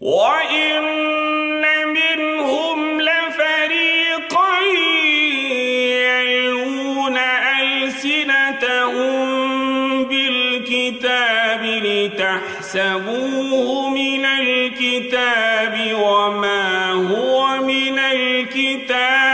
وإن منهم ألسنتهم بالكتاب لتحسبوه من الكتاب وما هو من الكتاب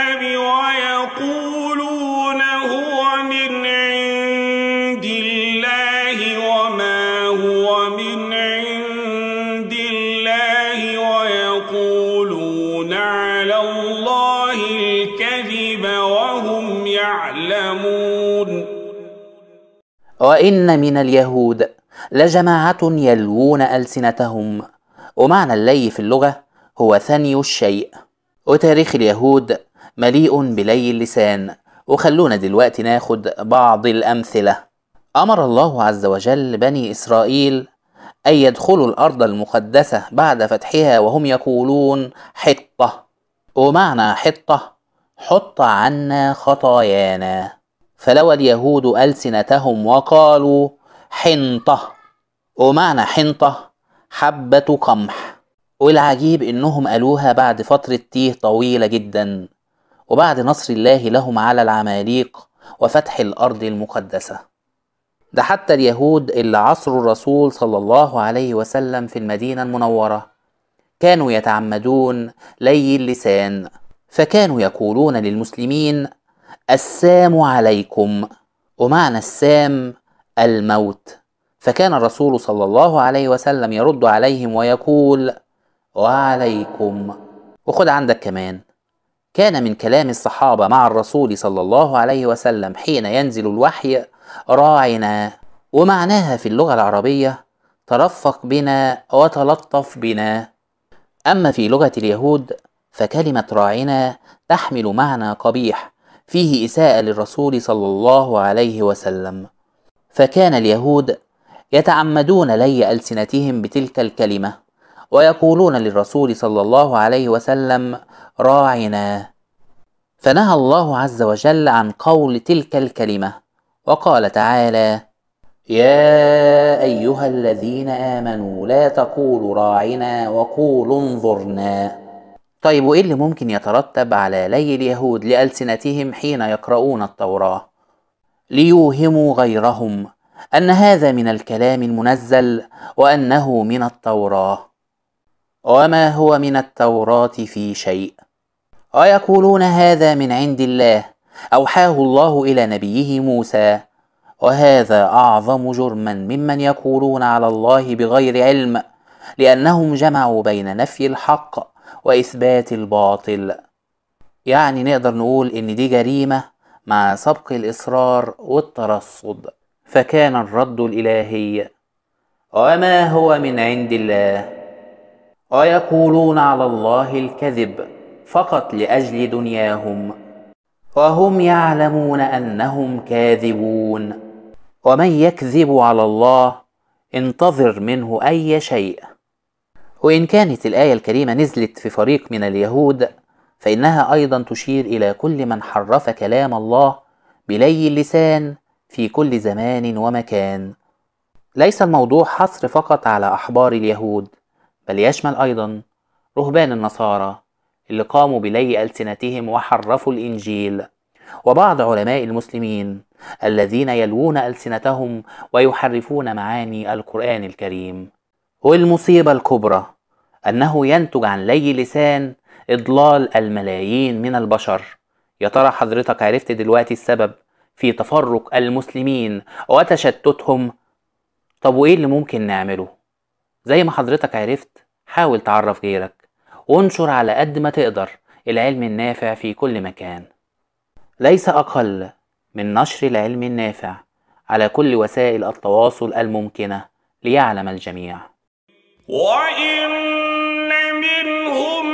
وإن من اليهود لجماعة يلوون ألسنتهم ومعنى اللي في اللغة هو ثني الشيء وتاريخ اليهود مليء بلي اللسان وخلونا دلوقتي ناخد بعض الأمثلة أمر الله عز وجل بني إسرائيل أن يدخلوا الأرض المقدسة بعد فتحها وهم يقولون حطة ومعنى حطة حط عنا خطايانا فلوى اليهود ألسنتهم وقالوا حنطة ومعنى حنطة حبة قمح والعجيب إنهم قالوها بعد فترة تيه طويلة جدا وبعد نصر الله لهم على العماليق وفتح الأرض المقدسة ده حتى اليهود اللي عصروا الرسول صلى الله عليه وسلم في المدينة المنورة كانوا يتعمدون لي اللسان فكانوا يقولون للمسلمين السام عليكم ومعنى السام الموت فكان الرسول صلى الله عليه وسلم يرد عليهم ويقول وعليكم وخد عندك كمان كان من كلام الصحابة مع الرسول صلى الله عليه وسلم حين ينزل الوحي راعنا ومعناها في اللغة العربية ترفق بنا وتلطف بنا أما في لغة اليهود فكلمة راعنا تحمل معنى قبيح فيه إساءة للرسول صلى الله عليه وسلم فكان اليهود يتعمدون لي ألسنتهم بتلك الكلمة ويقولون للرسول صلى الله عليه وسلم راعنا فنهى الله عز وجل عن قول تلك الكلمة وقال تعالى يا أيها الذين آمنوا لا تقولوا راعنا وقولوا انظرنا طيب وإيه اللي ممكن يترتب على لي اليهود لألسنتهم حين يقرؤون التوراة؟ ليوهموا غيرهم أن هذا من الكلام المنزل وأنه من التوراة وما هو من التوراة في شيء ويقولون هذا من عند الله أوحاه الله إلى نبيه موسى وهذا أعظم جرما ممن يقولون على الله بغير علم لأنهم جمعوا بين نفي الحق وإثبات الباطل يعني نقدر نقول إن دي جريمة مع سبق الإصرار والترصد فكان الرد الإلهي وما هو من عند الله ويقولون على الله الكذب فقط لأجل دنياهم وهم يعلمون أنهم كاذبون ومن يكذب على الله انتظر منه أي شيء وإن كانت الآية الكريمة نزلت في فريق من اليهود فإنها أيضا تشير إلى كل من حرف كلام الله بلي اللسان في كل زمان ومكان. ليس الموضوع حصر فقط على أحبار اليهود، بل يشمل أيضا رهبان النصارى اللي قاموا بلي ألسنتهم وحرفوا الإنجيل، وبعض علماء المسلمين الذين يلوون ألسنتهم ويحرفون معاني القرآن الكريم. والمصيبة الكبرى أنه ينتج عن لي لسان إضلال الملايين من البشر يا ترى حضرتك عرفت دلوقتي السبب في تفرق المسلمين وتشتتهم طب وإيه اللي ممكن نعمله زي ما حضرتك عرفت حاول تعرف غيرك وانشر على قد ما تقدر العلم النافع في كل مكان ليس أقل من نشر العلم النافع على كل وسائل التواصل الممكنه ليعلم الجميع وإن منهم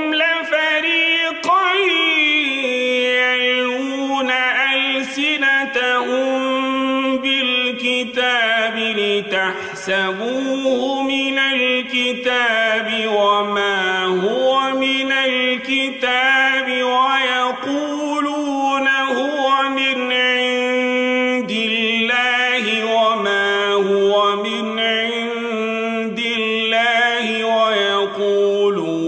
ألسنتهم بالكتاب لتحسبوه من الكتاب وما هو من يقولون